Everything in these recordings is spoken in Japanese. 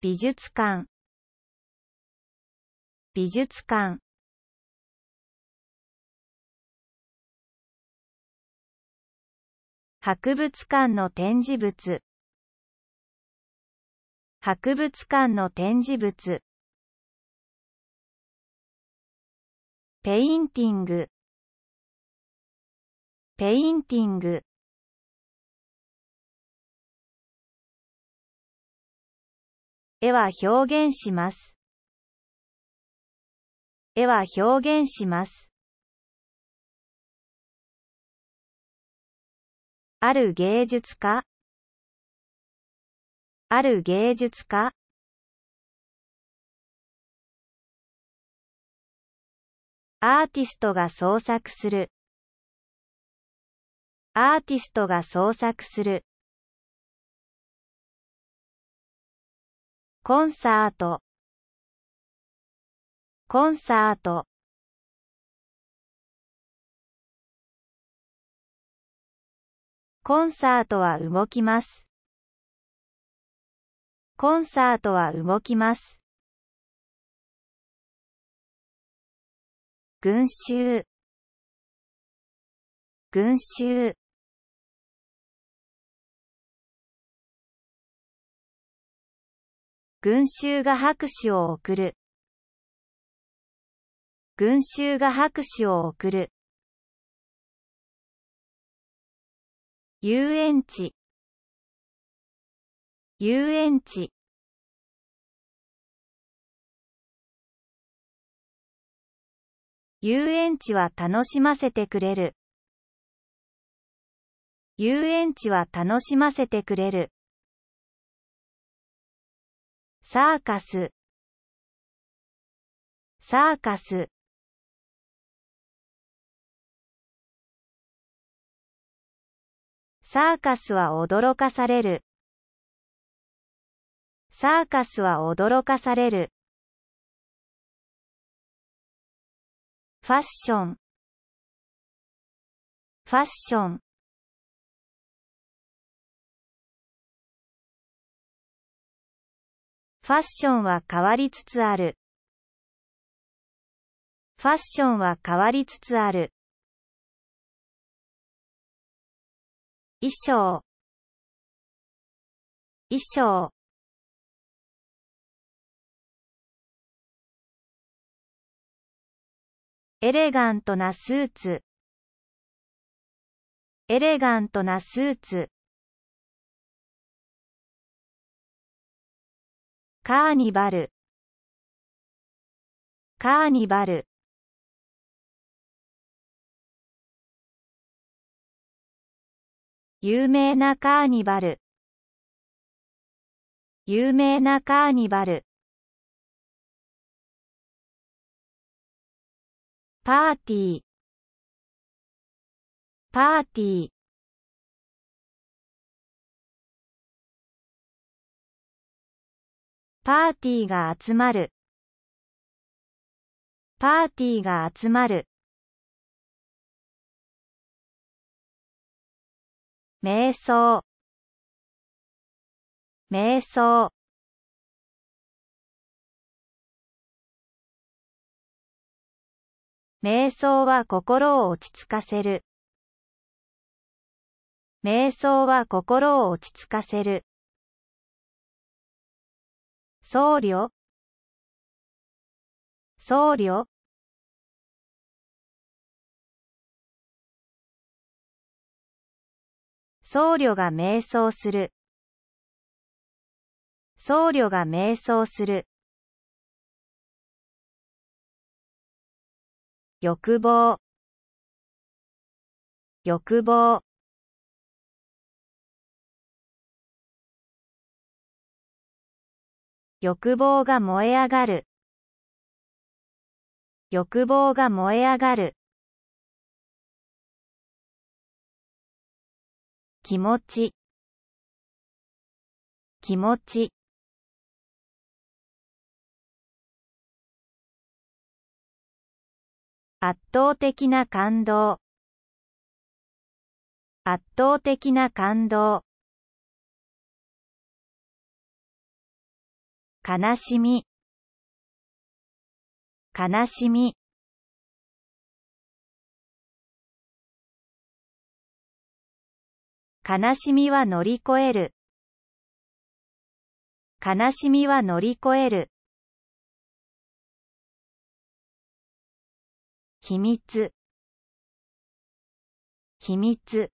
美術館美術館博物館の展示物博物館の展示物ペインティングペインティング絵は表現します。絵は表現します。ある芸術家ある芸術家アーティストが創作するアーティストが創作するコンサートコンサートコンサートは動きます。コンサートは動きます。群衆群衆群衆が拍手を送る。群衆が拍手を送る。遊園地遊園地遊園地は楽しませてくれる。遊園地は楽しませてくれる。サーカスサーカスサーカスは驚かされる。サーカスは驚かされる。ファッションファッションファッションは変わりつつある。ファッションは変わりつつある。衣装衣装エレガントなスーツエレガントなスーツカーニバルカーニバル有名なカーニバル有名なカーニバルパーティーパーティーパーティーが集まる。パーティーが集まる。瞑想瞑想瞑想は心を落ち着かせる。瞑想は心を落ち着かせる。僧侶僧侶僧侶が瞑想する僧侶が瞑想する欲望欲望欲望が燃え上がる欲望が燃え上がる気持ち気持ち圧倒的な感動圧倒的な感動悲しみ悲しみ悲しみは乗り越える悲しみは乗り越える秘密秘密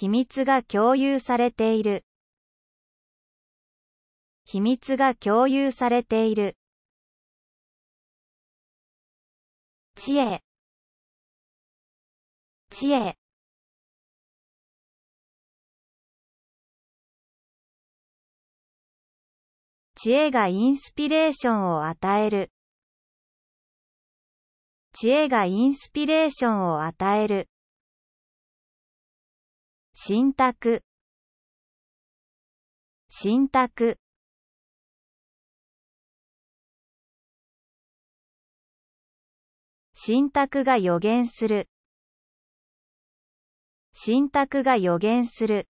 秘密が共有されている秘密が共有されている知恵知恵知恵がインスピレーションを与える知恵がインスピレーションを与える信託信託信託が予言する信託が予言する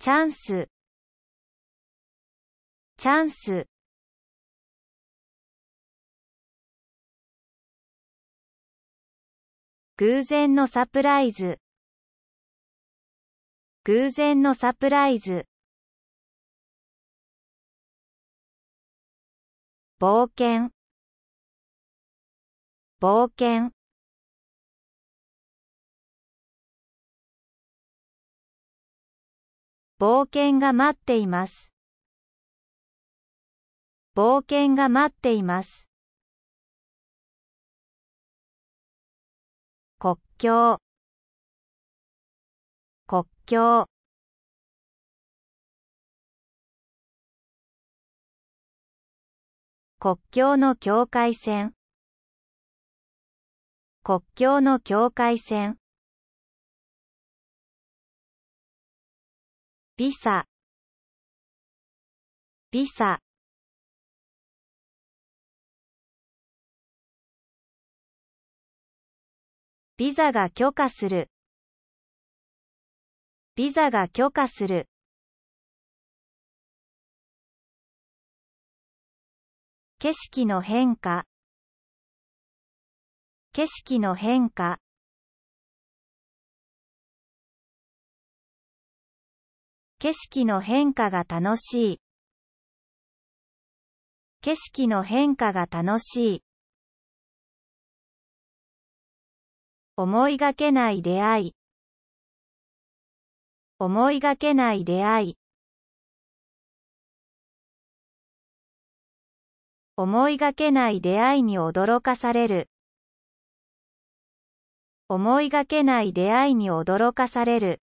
チャンスチャンス偶然のサプライズ偶然のサプライズ冒険冒険冒険が待っています冒険が待っています境国境国境の境界線国境の境界線ビサビサビザが許可する。ビザが許可する。景色の変化。景色の変化。景色の変化が楽しい。景色の変化が楽しい。思いがけない出会い思いがけない出会い思いがけない出会いに驚かされる思いがけない出会いに驚かされる